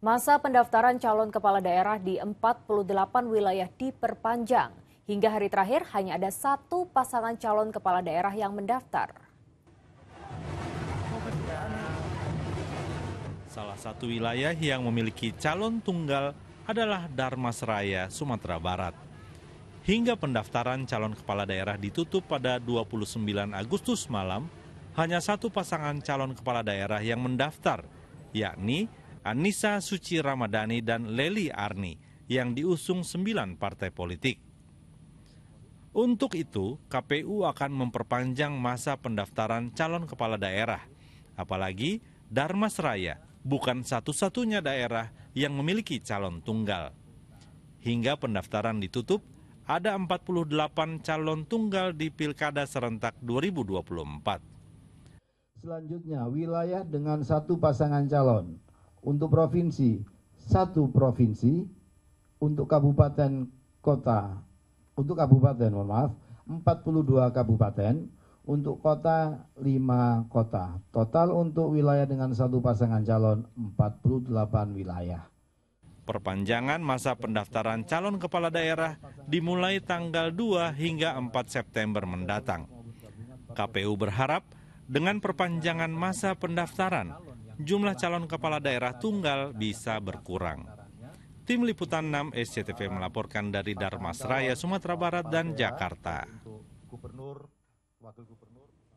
Masa pendaftaran calon kepala daerah di 48 wilayah diperpanjang. Hingga hari terakhir hanya ada satu pasangan calon kepala daerah yang mendaftar. Salah satu wilayah yang memiliki calon tunggal adalah Darmasraya, Sumatera Barat. Hingga pendaftaran calon kepala daerah ditutup pada 29 Agustus malam, hanya satu pasangan calon kepala daerah yang mendaftar, yakni Anissa Suci Ramadhani dan Leli Arni yang diusung sembilan partai politik. Untuk itu, KPU akan memperpanjang masa pendaftaran calon kepala daerah. Apalagi Darmasraya Raya bukan satu-satunya daerah yang memiliki calon tunggal. Hingga pendaftaran ditutup, ada 48 calon tunggal di Pilkada serentak 2024. Selanjutnya, wilayah dengan satu pasangan calon untuk provinsi satu provinsi untuk kabupaten kota untuk kabupaten mohon maaf 42 kabupaten untuk kota 5 kota total untuk wilayah dengan satu pasangan calon 48 wilayah Perpanjangan masa pendaftaran calon kepala daerah dimulai tanggal 2 hingga 4 September mendatang. KPU berharap dengan perpanjangan masa pendaftaran jumlah calon kepala daerah tunggal bisa berkurang. Tim Liputan 6 SCTV melaporkan dari Darmasraya, Sumatera Barat dan Jakarta. Gubernur, Wakil Gubernur.